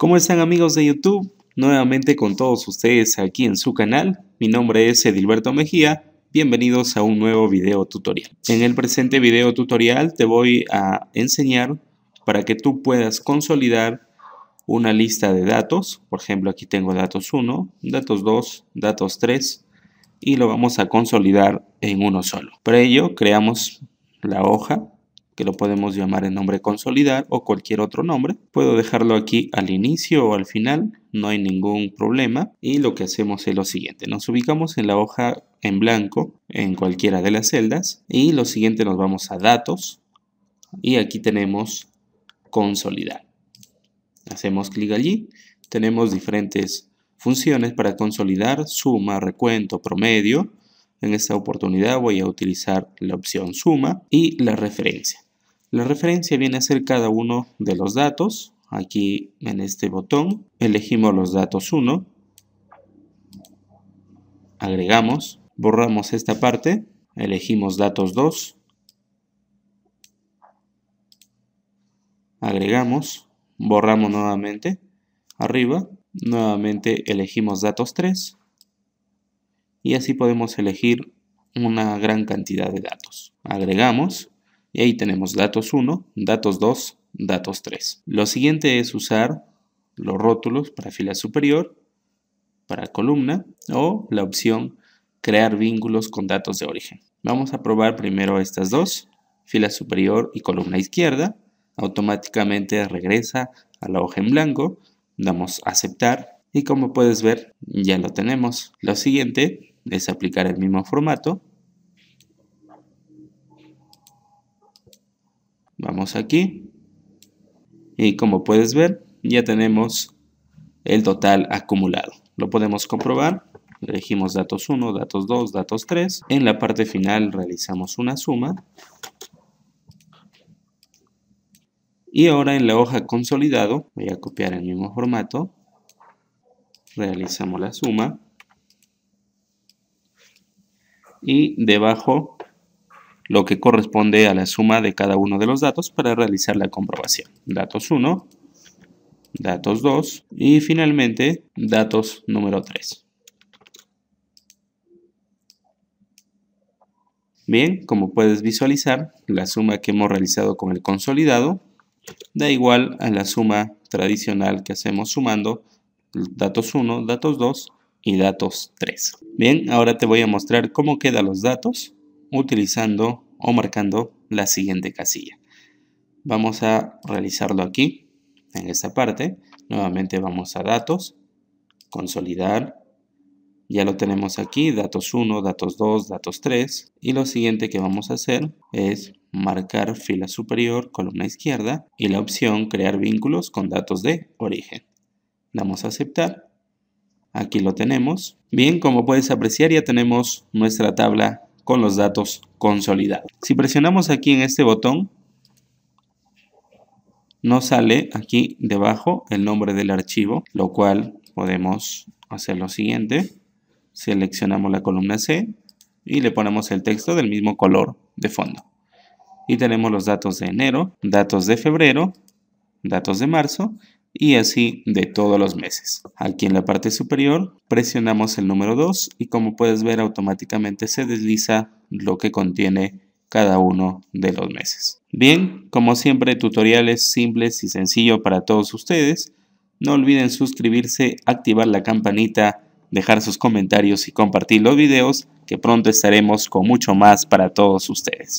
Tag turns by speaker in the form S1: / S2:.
S1: ¿Cómo están amigos de YouTube? Nuevamente con todos ustedes aquí en su canal. Mi nombre es Edilberto Mejía. Bienvenidos a un nuevo video tutorial. En el presente video tutorial te voy a enseñar para que tú puedas consolidar una lista de datos. Por ejemplo, aquí tengo datos 1, datos 2, datos 3 y lo vamos a consolidar en uno solo. Para ello creamos la hoja que lo podemos llamar en nombre consolidar o cualquier otro nombre. Puedo dejarlo aquí al inicio o al final, no hay ningún problema. Y lo que hacemos es lo siguiente, nos ubicamos en la hoja en blanco, en cualquiera de las celdas, y lo siguiente nos vamos a datos, y aquí tenemos consolidar. Hacemos clic allí, tenemos diferentes funciones para consolidar, suma, recuento, promedio. En esta oportunidad voy a utilizar la opción suma y la referencia. La referencia viene a ser cada uno de los datos. Aquí en este botón elegimos los datos 1, agregamos, borramos esta parte, elegimos datos 2, agregamos, borramos nuevamente, arriba, nuevamente elegimos datos 3 y así podemos elegir una gran cantidad de datos. Agregamos, y ahí tenemos datos 1, datos 2, datos 3. Lo siguiente es usar los rótulos para fila superior, para columna o la opción crear vínculos con datos de origen. Vamos a probar primero estas dos, fila superior y columna izquierda. Automáticamente regresa a la hoja en blanco, damos aceptar y como puedes ver ya lo tenemos. Lo siguiente es aplicar el mismo formato Vamos aquí. Y como puedes ver, ya tenemos el total acumulado. Lo podemos comprobar. Elegimos datos 1, datos 2, datos 3. En la parte final realizamos una suma. Y ahora en la hoja consolidado, voy a copiar el mismo formato. Realizamos la suma. Y debajo lo que corresponde a la suma de cada uno de los datos para realizar la comprobación. Datos 1, datos 2 y finalmente datos número 3. Bien, como puedes visualizar, la suma que hemos realizado con el consolidado da igual a la suma tradicional que hacemos sumando datos 1, datos 2 y datos 3. Bien, ahora te voy a mostrar cómo quedan los datos utilizando o marcando la siguiente casilla. Vamos a realizarlo aquí, en esta parte. Nuevamente vamos a datos, consolidar. Ya lo tenemos aquí, datos 1, datos 2, datos 3. Y lo siguiente que vamos a hacer es marcar fila superior, columna izquierda y la opción crear vínculos con datos de origen. Damos a aceptar. Aquí lo tenemos. Bien, como puedes apreciar ya tenemos nuestra tabla con los datos consolidados. Si presionamos aquí en este botón, nos sale aquí debajo el nombre del archivo, lo cual podemos hacer lo siguiente. Seleccionamos la columna C y le ponemos el texto del mismo color de fondo. Y tenemos los datos de enero, datos de febrero, datos de marzo y así de todos los meses. Aquí en la parte superior presionamos el número 2 y como puedes ver automáticamente se desliza lo que contiene cada uno de los meses. Bien, como siempre tutoriales simples y sencillo para todos ustedes. No olviden suscribirse, activar la campanita, dejar sus comentarios y compartir los videos que pronto estaremos con mucho más para todos ustedes.